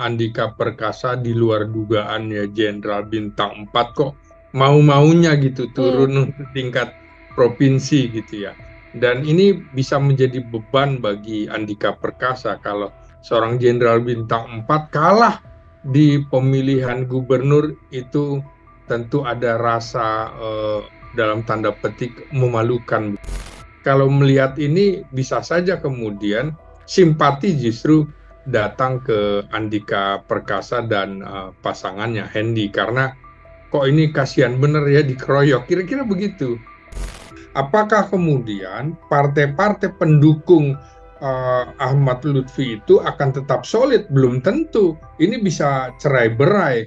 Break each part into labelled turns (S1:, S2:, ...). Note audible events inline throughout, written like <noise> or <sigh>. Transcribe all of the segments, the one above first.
S1: Andika Perkasa di luar dugaan ya jenderal bintang 4 kok mau-maunya gitu iya. turun hmm. tingkat provinsi gitu ya. Dan ini bisa menjadi beban bagi Andika Perkasa kalau seorang jenderal bintang 4 kalah di pemilihan gubernur itu tentu ada rasa eh, dalam tanda petik memalukan. Kalau melihat ini bisa saja kemudian simpati justru datang ke Andika Perkasa dan uh, pasangannya Hendy karena kok ini kasihan bener ya dikeroyok kira-kira begitu. Apakah kemudian partai-partai pendukung uh, Ahmad Lutfi itu akan tetap solid? Belum tentu. Ini bisa cerai berai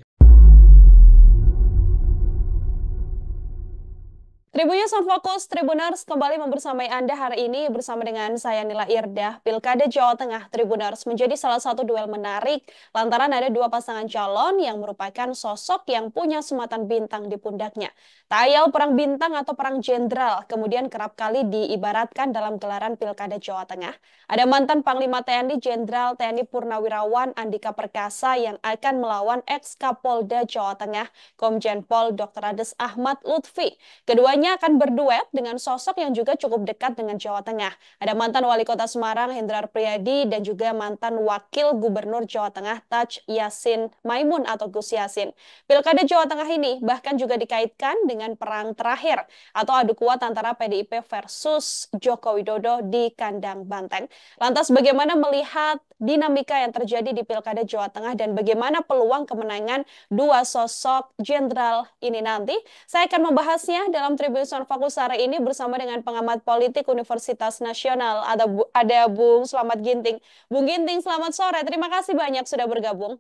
S2: Tribunnews on Fokus, Tribuners kembali membersamai Anda hari ini bersama dengan saya Nila Irdah. Pilkada Jawa Tengah Tribunars menjadi salah satu duel menarik lantaran ada dua pasangan calon yang merupakan sosok yang punya sematan bintang di pundaknya. Tayal perang bintang atau perang jenderal kemudian kerap kali diibaratkan dalam gelaran Pilkada Jawa Tengah. Ada mantan Panglima TNI Jenderal TNI Purnawirawan Andika Perkasa yang akan melawan ex-Kapolda Jawa Tengah Komjen Pol Dr. Ades Ahmad Lutfi. Keduanya nantinya akan berduet dengan sosok yang juga cukup dekat dengan Jawa Tengah. Ada mantan wali kota Semarang Hendrar Priyadi dan juga mantan wakil gubernur Jawa Tengah Taj Yasin Maimun atau Gus Yasin. Pilkada Jawa Tengah ini bahkan juga dikaitkan dengan perang terakhir atau adu kuat antara PDIP versus Joko Widodo di kandang Banten. Lantas bagaimana melihat dinamika yang terjadi di Pilkada Jawa Tengah dan bagaimana peluang kemenangan dua sosok jenderal ini nanti. Saya akan membahasnya dalam Tribun Fokus hari ini bersama dengan pengamat politik Universitas Nasional ada Bu, ada Bung Selamat Ginting. Bung Ginting, selamat sore. Terima kasih banyak sudah bergabung.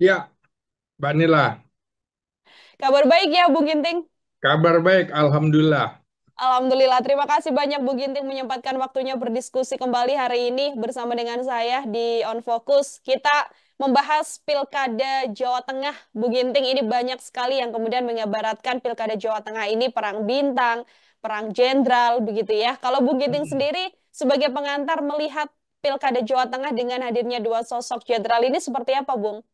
S1: Ya, Mbak Nila.
S2: Kabar baik ya, Bung Ginting?
S1: Kabar baik, Alhamdulillah.
S2: Alhamdulillah, terima kasih banyak Bu Ginting menyempatkan waktunya berdiskusi kembali hari ini bersama dengan saya di On Focus. Kita membahas Pilkada Jawa Tengah. Bu Ginting ini banyak sekali yang kemudian mengabaratkan Pilkada Jawa Tengah ini perang bintang, perang jenderal begitu ya. Kalau Bu Ginting hmm. sendiri sebagai pengantar melihat Pilkada Jawa Tengah dengan hadirnya dua sosok jenderal ini seperti apa, Bung?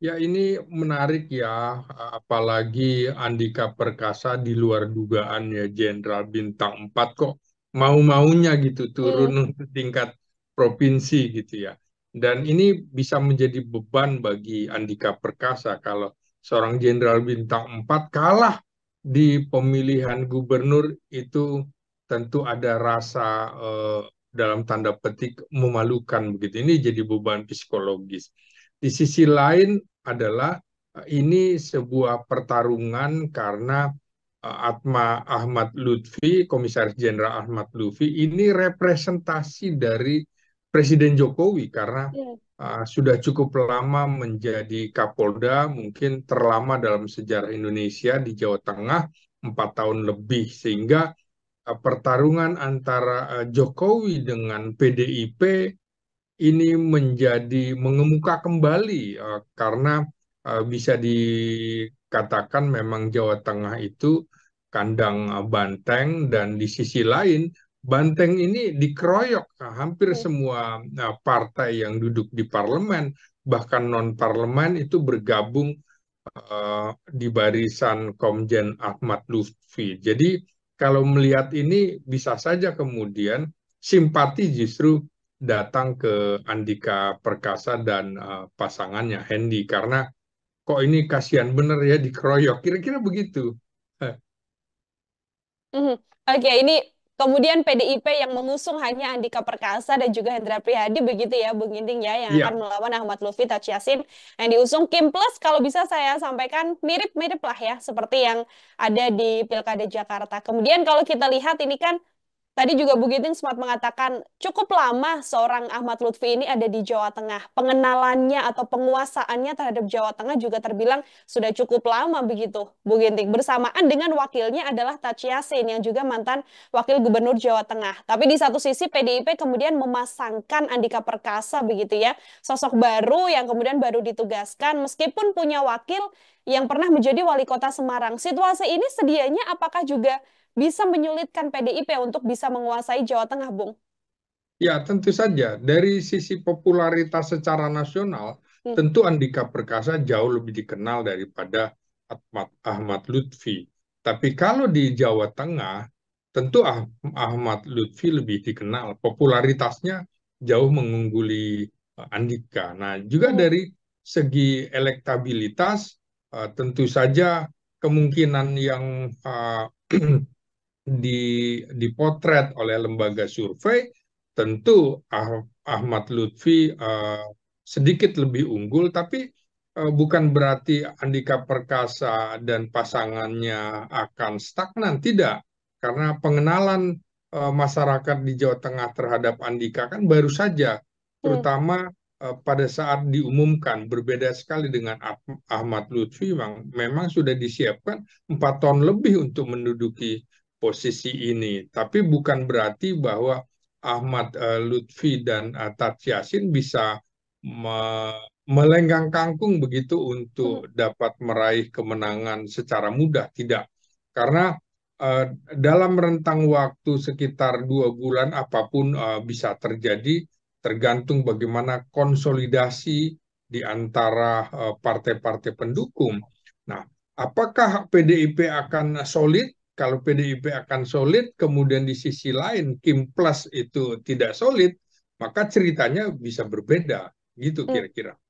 S1: Ya ini menarik ya, apalagi Andika Perkasa di luar dugaan ya Jenderal Bintang 4 kok mau-maunya gitu iya. turun hmm. tingkat provinsi gitu ya. Dan ini bisa menjadi beban bagi Andika Perkasa kalau seorang Jenderal Bintang 4 kalah di pemilihan gubernur itu tentu ada rasa eh, dalam tanda petik memalukan begitu. Ini jadi beban psikologis. Di sisi lain adalah eh, ini sebuah pertarungan karena eh, Atma Ahmad Lutfi, Komisaris Jenderal Ahmad Lutfi, ini representasi dari Presiden Jokowi karena yeah. Iya. uh, sudah cukup lama menjadi Kapolda, mungkin terlama dalam sejarah Indonesia di Jawa Tengah, empat tahun lebih, sehingga uh, pertarungan antara uh, Jokowi dengan PDIP ini menjadi mengemuka kembali uh, karena uh, bisa dikatakan memang Jawa Tengah itu kandang uh, banteng dan di sisi lain banteng ini dikeroyok nah, hampir iya. semua uh, partai yang duduk di parlemen bahkan non parlemen itu bergabung uh, di barisan Komjen Ahmad Lutfi. Jadi kalau melihat ini bisa saja kemudian simpati justru datang ke Andika Perkasa dan uh, pasangannya Hendy karena kok ini kasihan bener ya dikeroyok kira-kira begitu. Eh.
S2: Mm-hmm. Oke, okay, ini kemudian PDIP yang mengusung hanya Andika Perkasa dan juga Hendra Prihadi begitu ya Bung Ginting ya yang yeah. akan melawan Ahmad Lutfi Taj Yassin yang diusung Kim Plus kalau bisa saya sampaikan mirip-mirip lah ya seperti yang ada di Pilkada Jakarta. Kemudian kalau kita lihat ini kan Tadi juga Bu Giting sempat mengatakan cukup lama seorang Ahmad Lutfi ini ada di Jawa Tengah. Pengenalannya atau penguasaannya terhadap Jawa Tengah juga terbilang sudah cukup lama begitu Bu Ginting. Bersamaan dengan wakilnya adalah Taj Yassin yang juga mantan Wakil Gubernur Jawa Tengah. Tapi di satu sisi PDIP kemudian memasangkan Andika Perkasa begitu ya. Sosok baru yang kemudian baru ditugaskan meskipun punya wakil yang pernah menjadi wali kota Semarang. Situasi ini sedianya apakah juga bisa menyulitkan PDIP untuk bisa menguasai Jawa Tengah, Bung?
S1: Ya, tentu saja. Dari sisi popularitas secara nasional, hmm. tentu Andika Perkasa jauh lebih dikenal daripada Ahmad, Ahmad Lutfi. Tapi kalau di Jawa Tengah, tentu Ahmad Lutfi lebih dikenal. Popularitasnya jauh mengungguli eh, Andika. Nah, juga hmm. dari segi elektabilitas, eh, tentu saja kemungkinan yang eh, <clears throat> di dipotret oleh lembaga survei, tentu ah, Ahmad Lutfi uh, sedikit lebih unggul, tapi uh, bukan berarti Andika Perkasa dan pasangannya akan stagnan, tidak. Karena pengenalan uh, masyarakat di Jawa Tengah terhadap Andika kan baru saja, hmm. terutama hmm pada saat diumumkan berbeda sekali dengan Ahmad Lutfi memang, memang sudah disiapkan empat tahun lebih untuk menduduki posisi ini. Tapi bukan berarti bahwa Ahmad eh, Lutfi dan eh, Tat Yasin bisa me melenggang kangkung begitu untuk hmm. dapat meraih kemenangan secara mudah. Tidak. Karena uh, dalam rentang waktu sekitar dua bulan apapun uh, bisa terjadi tergantung bagaimana konsolidasi di antara partai-partai uh, pendukung. Nah, apakah PDIP akan solid kalau PDIP akan solid, kemudian di sisi lain Kim Plus itu tidak solid, maka ceritanya bisa berbeda, gitu hmm. kira-kira. Hmm.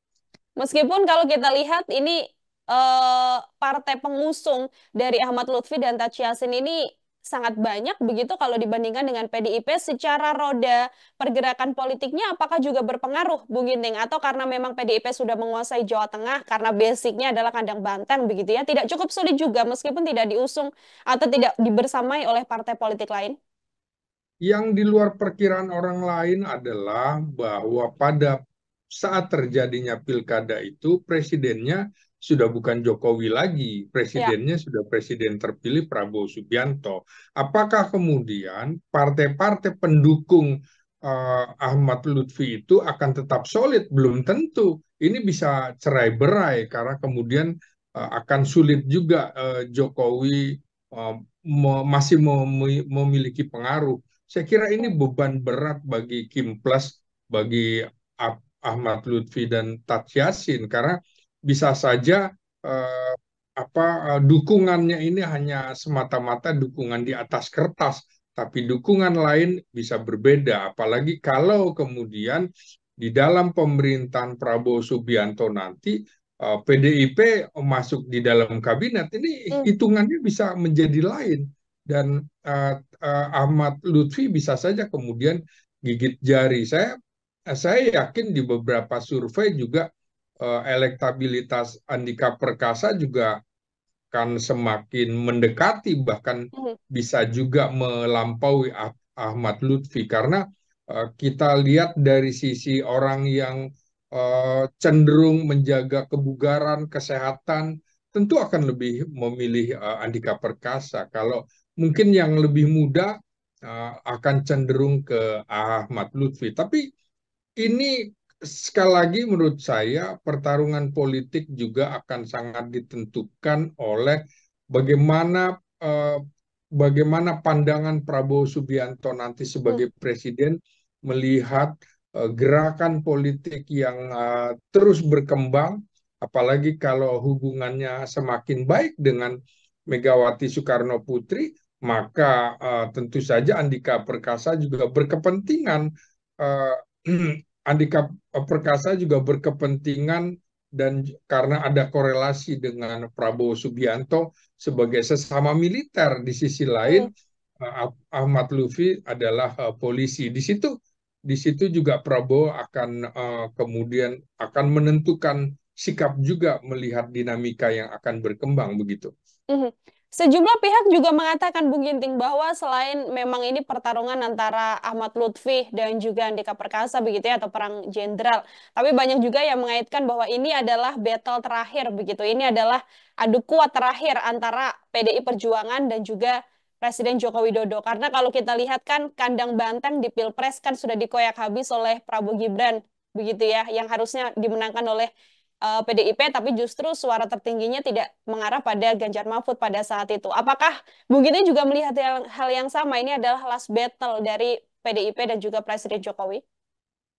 S2: Meskipun kalau kita lihat ini eh, partai pengusung dari Ahmad Lutfi dan Taji Yasin ini sangat banyak begitu kalau dibandingkan dengan PDIP secara roda pergerakan politiknya apakah juga berpengaruh Bung Ginting atau karena memang PDIP sudah menguasai Jawa Tengah karena basicnya adalah kandang banteng begitu ya tidak cukup sulit juga meskipun tidak diusung atau tidak dibersamai oleh partai politik lain
S1: yang di luar perkiraan orang lain adalah bahwa pada saat terjadinya pilkada itu presidennya sudah bukan Jokowi lagi, ya. presidennya ya. sudah presiden terpilih Prabowo Subianto. Apakah kemudian partai-partai pendukung uh, Ahmad Lutfi itu akan tetap solid? Belum tentu. Ini bisa cerai berai karena kemudian uh, akan sulit juga uh, Jokowi uh, me masih mem memiliki pengaruh. Saya kira ini beban berat bagi Kim Plus, bagi Ahmad Lutfi dan Tatsyasin karena bisa saja eh, apa eh, dukungannya ini hanya semata-mata dukungan di atas kertas, tapi dukungan lain bisa berbeda. Apalagi kalau kemudian di dalam pemerintahan Prabowo Subianto nanti eh, PDIP masuk di dalam kabinet ini hmm. hitungannya bisa menjadi lain dan eh, eh, Ahmad Lutfi bisa saja kemudian gigit jari. Saya saya yakin di beberapa survei juga Eh, elektabilitas Andika Perkasa juga akan semakin mendekati bahkan hmm. bisa juga melampaui Ahmad Lutfi karena eh, kita lihat dari sisi orang yang eh, cenderung menjaga kebugaran, kesehatan, tentu akan lebih memilih Andika Perkasa. Kalau mungkin yang lebih muda akan cenderung ke Ahmad Lutfi. Tapi ini sekali lagi menurut saya pertarungan politik juga akan sangat ditentukan oleh bagaimana eh, bagaimana pandangan Prabowo Subianto nanti sebagai hmm. presiden melihat eh, gerakan politik yang eh, terus berkembang apalagi kalau hubungannya semakin baik dengan Megawati Soekarno Putri maka eh, tentu saja Andika Perkasa juga berkepentingan eh, <clears throat> Andika Eh, perkasa juga berkepentingan dan karena ada korelasi dengan Prabowo Subianto sebagai sesama militer di sisi lain oh. Ahmad Lufi adalah eh, polisi di situ di situ juga Prabowo akan kemudian akan menentukan sikap juga melihat dinamika yang akan berkembang begitu. Mm -hmm.
S2: Sejumlah pihak juga mengatakan Bung Ginting bahwa selain memang ini pertarungan antara Ahmad Lutfi dan juga Andika Perkasa begitu ya atau perang jenderal, tapi banyak juga yang mengaitkan bahwa ini adalah battle terakhir begitu. Ini adalah adu kuat terakhir antara PDI Perjuangan dan juga Presiden Joko Widodo. Karena kalau kita lihat kan kandang Banteng di Pilpres kan sudah dikoyak habis oleh Prabowo Gibran begitu ya, yang harusnya dimenangkan oleh uh, eh, PDIP tapi justru suara tertingginya tidak mengarah pada Ganjar Mahfud pada saat itu. Apakah Bu Gini juga melihat hal, hal yang sama ini adalah last battle dari PDIP dan juga Presiden Jokowi?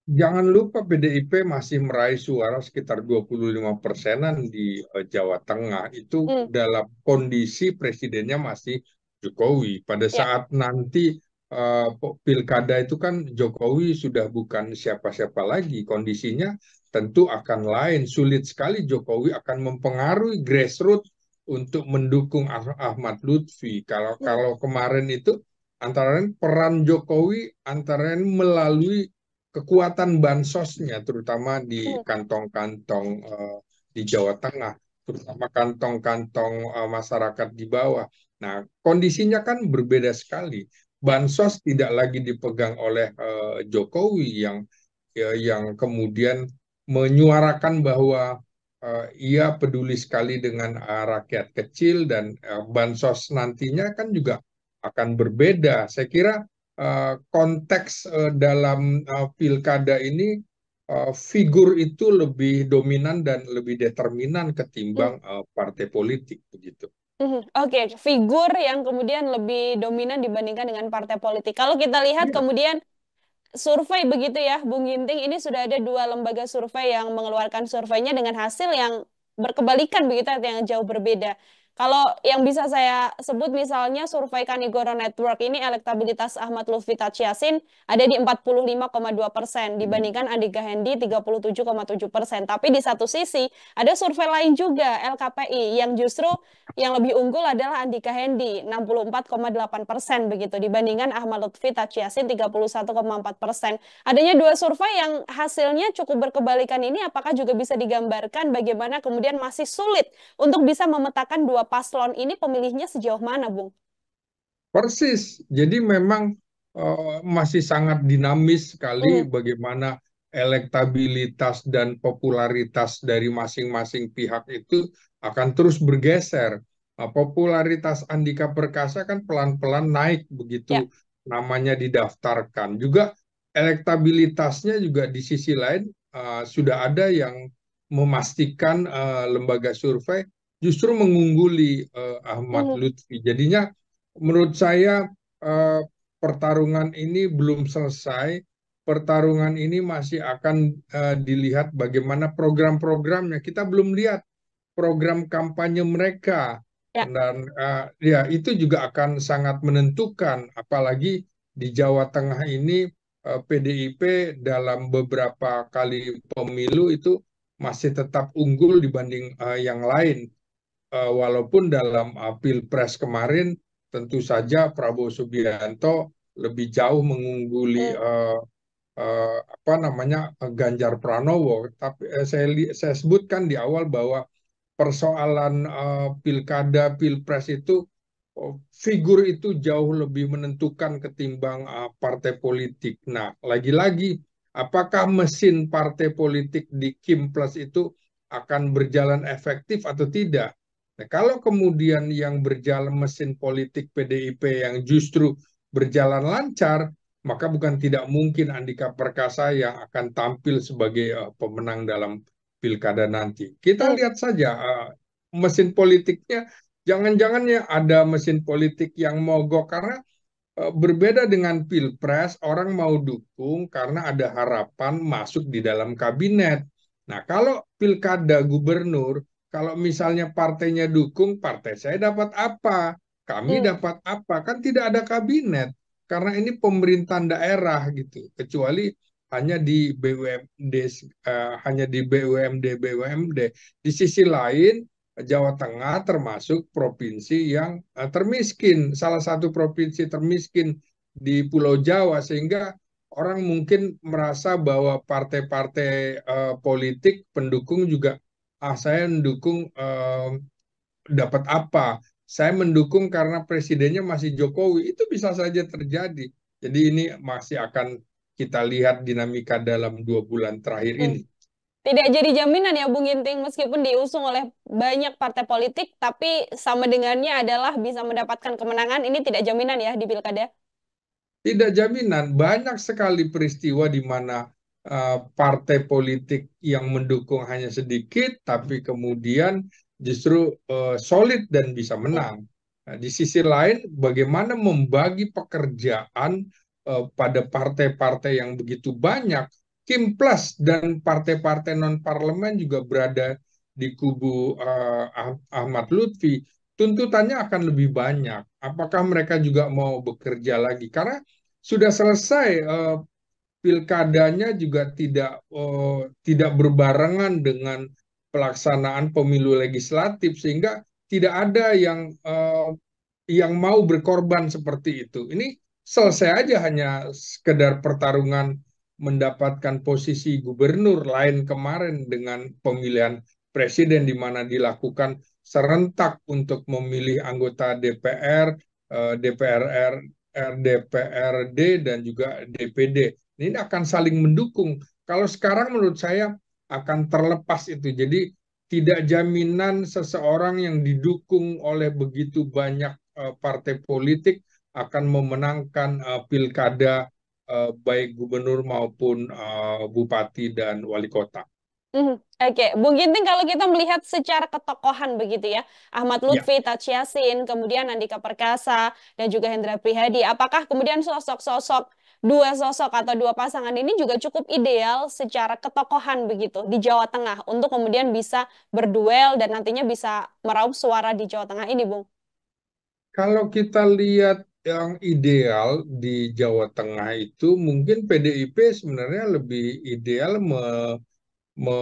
S1: Jangan lupa PDIP masih meraih suara sekitar 25 persenan di uh, Jawa Tengah. Itu hmm. dalam kondisi presidennya masih Jokowi. Pada ya. saat nanti uh, pilkada itu kan Jokowi sudah bukan siapa-siapa lagi. Kondisinya tentu akan lain. Sulit sekali Jokowi akan mempengaruhi grassroots untuk mendukung Ahmad Lutfi. Kalau ya. kalau kemarin itu antara lain peran Jokowi antara lain melalui kekuatan bansosnya terutama di iya. kantong-kantong uh, di Jawa Tengah, terutama kantong-kantong uh, masyarakat di bawah. Nah, kondisinya kan berbeda sekali. Bansos tidak lagi dipegang oleh uh, Jokowi yang ya, yang kemudian menyuarakan bahwa uh, ia peduli sekali dengan uh, rakyat kecil dan uh, bansos nantinya kan juga akan berbeda. Saya kira uh, konteks uh, dalam uh, pilkada ini uh, figur itu lebih dominan dan lebih determinan ketimbang uh, partai politik begitu.
S2: Hmm, oke, okay, figur yang kemudian lebih dominan dibandingkan dengan partai politik. Kalau kita lihat ya. kemudian survei begitu ya, Bung Ginting. Ini sudah ada dua lembaga survei yang mengeluarkan surveinya dengan hasil yang berkebalikan begitu, yang jauh berbeda. Kalau yang bisa saya sebut misalnya survei Kanigoro Network ini elektabilitas Ahmad Lutfi Tachiasin ada di 45,2 persen dibandingkan hmm. Andika Hendi 37,7 persen. Tapi di satu sisi ada survei lain juga LKPI yang justru yang lebih unggul adalah Andika Hendi 64,8 persen begitu dibandingkan Ahmad Lutfi Tachiasin 31,4 persen. Adanya dua survei yang hasilnya cukup berkebalikan ini apakah juga bisa digambarkan bagaimana kemudian masih sulit untuk bisa memetakan dua paslon ini pemilihnya sejauh mana, Bung?
S1: Persis. Jadi memang uh, masih sangat dinamis sekali hmm. bagaimana elektabilitas dan popularitas dari masing-masing pihak itu akan terus bergeser. Nah, popularitas Andika Perkasa kan pelan-pelan naik begitu ya. namanya didaftarkan. Juga elektabilitasnya juga di sisi lain uh, sudah ada yang memastikan uh, lembaga survei justru mengungguli uh, Ahmad hmm. Lutfi. Jadinya menurut saya uh, pertarungan ini belum selesai. Pertarungan ini masih akan uh, dilihat bagaimana program-programnya. Kita belum lihat program kampanye mereka. Ya. Dan uh, ya itu juga akan sangat menentukan apalagi di Jawa Tengah ini uh, PDIP dalam beberapa kali pemilu itu masih tetap unggul dibanding uh, yang lain Eh, walaupun dalam eh, pilpres kemarin tentu saja Prabowo Subianto lebih jauh mengungguli uh, uh, apa namanya Ganjar Pranowo. Tapi uh, saya saya sebutkan di awal bahwa persoalan uh, pilkada pilpres itu oh, figur itu jauh lebih menentukan ketimbang uh, partai politik. Nah, lagi-lagi apakah mesin partai politik di Kim Plus itu akan berjalan efektif atau tidak? Nah, kalau kemudian yang berjalan mesin politik PDIP yang justru berjalan lancar, maka bukan tidak mungkin Andika Perkasa yang akan tampil sebagai uh, pemenang dalam pilkada nanti. Kita lihat saja uh, mesin politiknya, jangan-jangan ya ada mesin politik yang mogok karena uh, berbeda dengan pilpres, orang mau dukung karena ada harapan masuk di dalam kabinet. Nah, kalau pilkada gubernur kalau misalnya partainya dukung, partai saya dapat apa? Kami hmm. dapat apa? Kan tidak ada kabinet karena ini pemerintahan daerah gitu. Kecuali hanya di BUMD uh, eh, hanya di BUMD BUMD. Di sisi lain Jawa Tengah termasuk provinsi yang uh, termiskin, salah satu provinsi termiskin di Pulau Jawa sehingga orang mungkin merasa bahwa partai-partai uh, politik pendukung juga ah saya mendukung eh, dapat apa, saya mendukung karena presidennya masih Jokowi, itu bisa saja terjadi. Jadi ini masih akan kita lihat dinamika dalam dua bulan terakhir hmm. ini.
S2: Tidak jadi jaminan ya Bung Ginting meskipun diusung oleh banyak partai politik tapi sama dengannya adalah bisa mendapatkan kemenangan ini tidak jaminan ya di Pilkada.
S1: Tidak jaminan, banyak sekali peristiwa di mana Eh, partai politik yang mendukung hanya sedikit, tapi kemudian justru uh, solid dan bisa menang. Nah, di sisi lain, bagaimana membagi pekerjaan uh, pada partai-partai yang begitu banyak, Kim Plus dan partai-partai non parlemen juga berada di kubu uh, Ahmad Lutfi, tuntutannya akan lebih banyak. Apakah mereka juga mau bekerja lagi? Karena sudah selesai uh, pilkadanya juga tidak uh, tidak berbarengan dengan pelaksanaan pemilu legislatif sehingga tidak ada yang uh, yang mau berkorban seperti itu. Ini selesai aja hanya sekedar pertarungan mendapatkan posisi gubernur lain kemarin dengan pemilihan presiden di mana dilakukan serentak untuk memilih anggota DPR, eh, DPR DPRD, dan juga DPD. Nah, ini akan saling mendukung. Kalau sekarang menurut saya akan terlepas itu. Jadi tidak jaminan seseorang yang didukung oleh begitu banyak eh, partai politik akan memenangkan eh, pilkada eh, baik gubernur maupun bupati dan wali kota.
S2: Hmm, oke, okay. Bu Ginting kalau kita melihat secara ketokohan begitu ya, Ahmad ya. Lutfi, ya. Taj kemudian Andika Perkasa, dan juga Hendra Prihadi, apakah kemudian sosok-sosok dua sosok atau dua pasangan ini juga cukup ideal secara ketokohan begitu di Jawa Tengah untuk kemudian bisa berduel dan nantinya bisa meraup suara di Jawa Tengah ini, Bung.
S1: Kalau kita lihat yang ideal di Jawa Tengah itu mungkin PDIP sebenarnya lebih ideal me, me,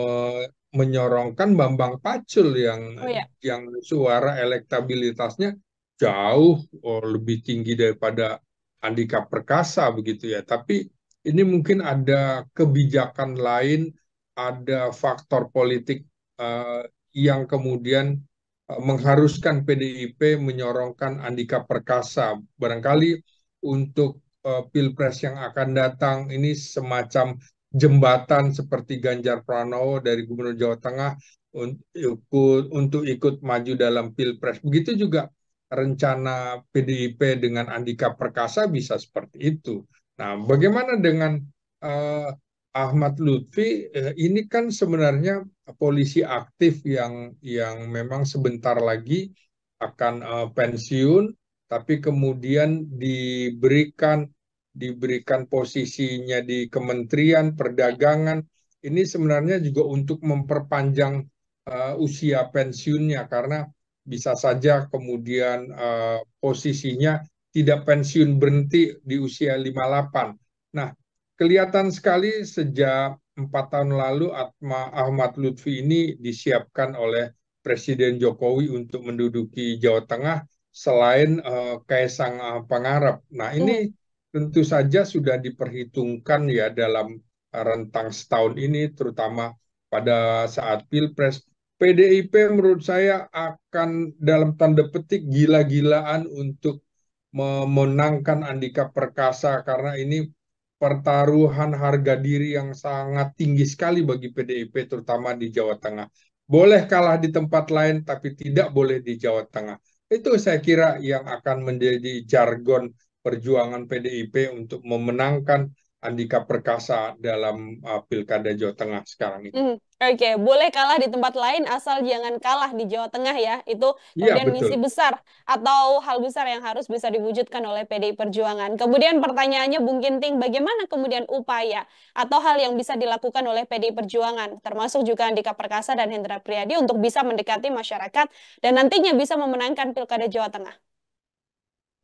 S1: menyorongkan Bambang Pacul yang oh, iya. yang suara elektabilitasnya jauh oh, lebih tinggi daripada Andika Perkasa begitu ya. Tapi ini mungkin ada kebijakan lain, ada faktor politik uh, yang kemudian uh, mengharuskan PDIP menyorongkan Andika Perkasa. Barangkali untuk uh, pilpres yang akan datang ini semacam jembatan seperti Ganjar Pranowo dari Gubernur Jawa Tengah untuk ikut, untuk ikut maju dalam pilpres. Begitu juga rencana PDIP dengan Andika Perkasa bisa seperti itu. Nah, bagaimana dengan eh, Ahmad Lutfi? Eh, ini kan sebenarnya polisi aktif yang yang memang sebentar lagi akan eh, pensiun, tapi kemudian diberikan diberikan posisinya di Kementerian Perdagangan. Ini sebenarnya juga untuk memperpanjang uh, usia pensiunnya karena bisa saja kemudian uh, posisinya tidak pensiun berhenti di usia 58. Nah, kelihatan sekali sejak empat tahun lalu Atma Ahmad Lutfi ini disiapkan oleh Presiden Jokowi untuk menduduki Jawa Tengah selain uh, Kaisang uh, Pangarep. Nah, ini hmm. tentu saja sudah diperhitungkan ya dalam rentang setahun ini terutama pada saat Pilpres PDIP menurut saya akan dalam tanda petik gila-gilaan untuk memenangkan Andika Perkasa karena ini pertaruhan harga diri yang sangat tinggi sekali bagi PDIP terutama di Jawa Tengah. Boleh kalah di tempat lain tapi tidak boleh di Jawa Tengah. Itu saya kira yang akan menjadi jargon perjuangan PDIP untuk memenangkan Andika Perkasa dalam uh, pilkada Jawa Tengah sekarang ini.
S2: Mm, Oke, okay. boleh kalah di tempat lain asal jangan kalah di Jawa Tengah ya. Itu iya, kemudian misi besar atau hal besar yang harus bisa diwujudkan oleh PDI Perjuangan. Kemudian pertanyaannya Bung Ginting, bagaimana kemudian upaya atau hal yang bisa dilakukan oleh PDI Perjuangan, termasuk juga Andika Perkasa dan Hendra Priadi untuk bisa mendekati masyarakat dan nantinya bisa memenangkan pilkada Jawa Tengah.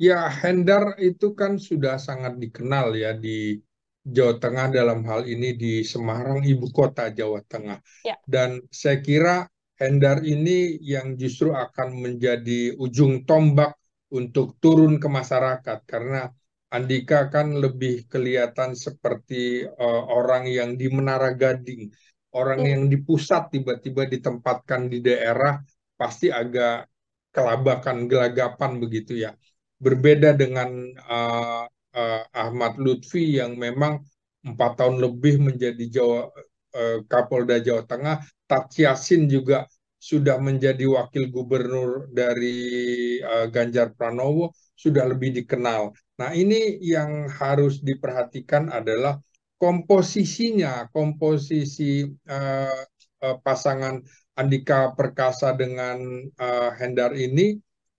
S1: Ya, Hendar itu kan sudah sangat dikenal ya di Jawa Tengah dalam hal ini di Semarang ibu kota Jawa Tengah. Ya. Dan saya kira Endar ini yang justru akan menjadi ujung tombak untuk turun ke masyarakat karena Andika kan lebih kelihatan seperti uh, orang yang di Menara Gading, orang ya. yang di pusat tiba-tiba ditempatkan di daerah pasti agak kelabakan gelagapan begitu ya. Berbeda dengan uh, uh, Ahmad Lutfi yang memang empat tahun lebih menjadi Jawa uh, Kapolda Jawa Tengah, Tat Yasin juga sudah menjadi wakil gubernur dari uh, Ganjar Pranowo sudah lebih dikenal. Nah, ini yang harus diperhatikan adalah komposisinya, komposisi uh, uh, pasangan Andika Perkasa dengan uh, Hendar ini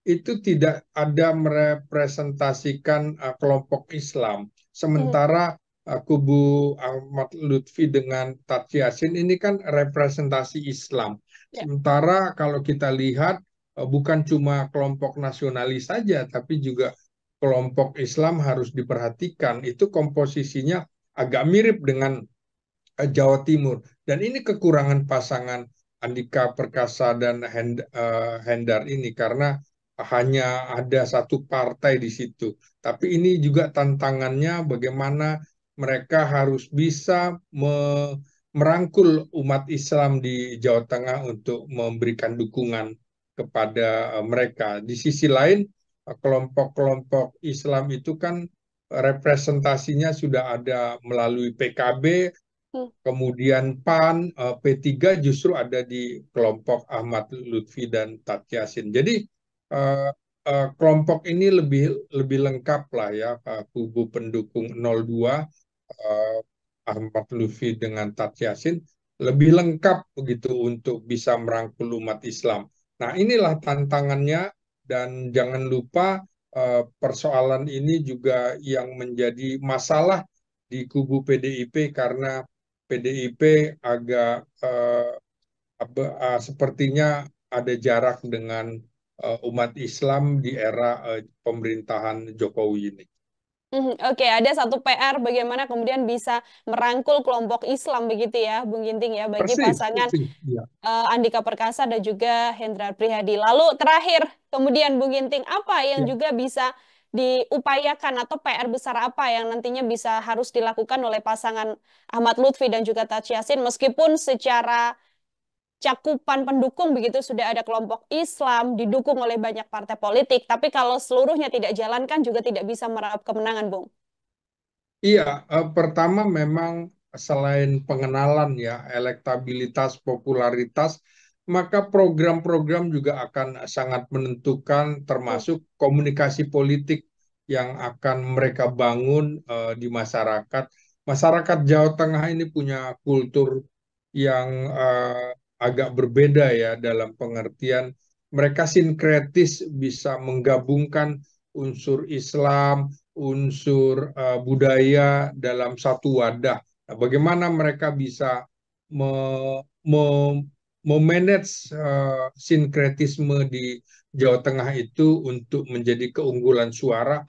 S1: itu tidak ada merepresentasikan uh, kelompok Islam. Sementara hmm. uh, kubu Ahmad Lutfi dengan Tati Yasin ini kan representasi Islam. Ya. Sementara kalau kita lihat uh, bukan cuma kelompok nasionalis saja tapi juga kelompok Islam harus diperhatikan. Itu komposisinya agak mirip dengan uh, Jawa Timur dan ini kekurangan pasangan Andika Perkasa dan Hend, uh, Hendar ini karena hanya ada satu partai di situ. Tapi ini juga tantangannya bagaimana mereka harus bisa me merangkul umat Islam di Jawa Tengah untuk memberikan dukungan kepada eh, mereka. Di sisi lain, eh, kelompok-kelompok Islam itu kan eh, representasinya sudah ada melalui PKB, hmm. kemudian PAN, P3 justru ada di kelompok Ahmad Lutfi dan Tatyasin. Jadi uh, uh, kelompok ini lebih lebih lengkap lah ya uh, kubu pendukung 02 uh, Ahmad Lufi dengan Tat Yasin lebih lengkap begitu untuk bisa merangkul umat Islam. Nah, inilah tantangannya dan jangan lupa uh, persoalan ini juga yang menjadi masalah di kubu PDIP karena PDIP agak uh, uh, sepertinya ada jarak dengan Eh, umat Islam di era eh, pemerintahan Jokowi ini.
S2: Hmm, oke, okay, ada satu PR bagaimana kemudian bisa merangkul kelompok Islam begitu ya, Bung Ginting ya, bagi persis, pasangan persis, ya. uh, Andika Perkasa dan juga Hendra Prihadi. Lalu terakhir, kemudian Bung Ginting, apa yang ya. juga bisa diupayakan atau PR besar apa yang nantinya bisa harus dilakukan oleh pasangan Ahmad Lutfi dan juga Taj Yassin, meskipun secara cakupan pendukung begitu sudah ada kelompok Islam didukung oleh banyak partai politik tapi kalau seluruhnya tidak jalankan juga tidak bisa meraup kemenangan Bung.
S1: Iya, eh, pertama memang selain pengenalan ya elektabilitas popularitas maka program-program juga akan sangat menentukan termasuk komunikasi politik yang akan mereka bangun eh, di masyarakat. Masyarakat Jawa Tengah ini punya kultur yang eh, agak berbeda ya dalam pengertian mereka sinkretis bisa menggabungkan unsur Islam, unsur uh, budaya dalam satu wadah. Nah, bagaimana mereka bisa me, me, memanage uh, sinkretisme di Jawa Tengah itu untuk menjadi keunggulan suara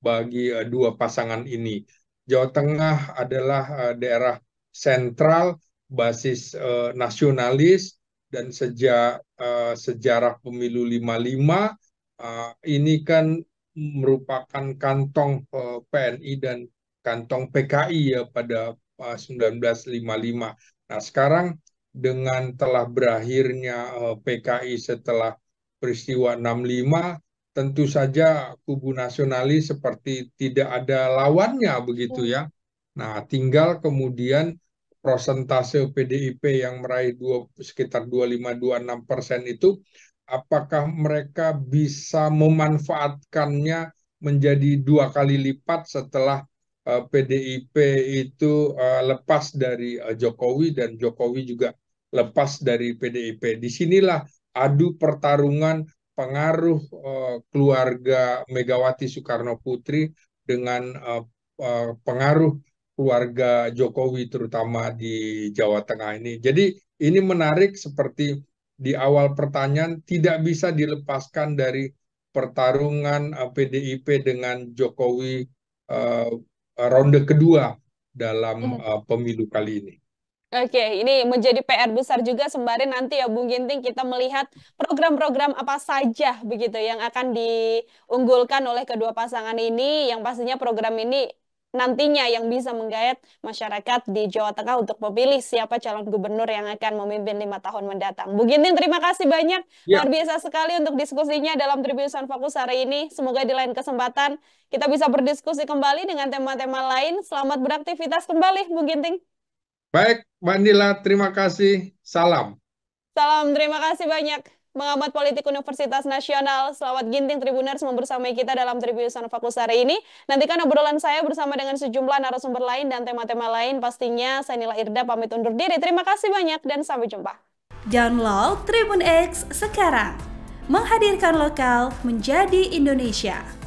S1: bagi uh, dua pasangan ini. Jawa Tengah adalah uh, daerah sentral basis uh, nasionalis dan sejak uh, eh, sejarah pemilu 55 uh, eh, ini kan merupakan kantong uh, PNI dan kantong PKI ya pada uh, 1955. Nah, sekarang dengan telah berakhirnya uh, PKI setelah peristiwa 65 tentu saja kubu nasionalis seperti tidak ada lawannya begitu ya. Nah, tinggal kemudian prosentase PDIP yang meraih dua, sekitar 25-26 persen itu, apakah mereka bisa memanfaatkannya menjadi dua kali lipat setelah uh, eh, PDIP itu uh, lepas dari uh, Jokowi dan Jokowi juga lepas dari PDIP. Disinilah adu pertarungan pengaruh uh, keluarga Megawati Soekarno Putri dengan uh, uh, pengaruh keluarga Jokowi terutama di Jawa Tengah ini. Jadi ini menarik seperti di awal pertanyaan tidak bisa dilepaskan dari pertarungan PDIP eh, dengan Jokowi uh, ronde kedua dalam uh, pemilu kali ini.
S2: Oke, ini menjadi PR besar juga sembari nanti ya Bung Ginting kita melihat program-program apa saja begitu yang akan diunggulkan oleh kedua pasangan ini yang pastinya program ini nantinya yang bisa menggayat masyarakat di Jawa Tengah untuk memilih siapa calon gubernur yang akan memimpin lima tahun mendatang. Bu terima kasih banyak. Ya. Luar biasa sekali untuk diskusinya dalam Tribun Fokus hari ini. Semoga di lain kesempatan kita bisa berdiskusi kembali dengan tema-tema lain. Selamat beraktivitas kembali, Bu Ginting.
S1: Baik, Mbak Nila, terima kasih. Salam.
S2: Salam, terima kasih banyak pengamat politik Universitas Nasional Selamat Ginting Tribuners membersamai kita dalam Tribunusan Fokus hari ini. Nantikan obrolan saya bersama dengan sejumlah narasumber lain dan tema-tema lain. Pastinya saya Nila Irda pamit undur diri. Terima kasih banyak dan sampai jumpa. Download Tribun X sekarang. Menghadirkan lokal menjadi Indonesia.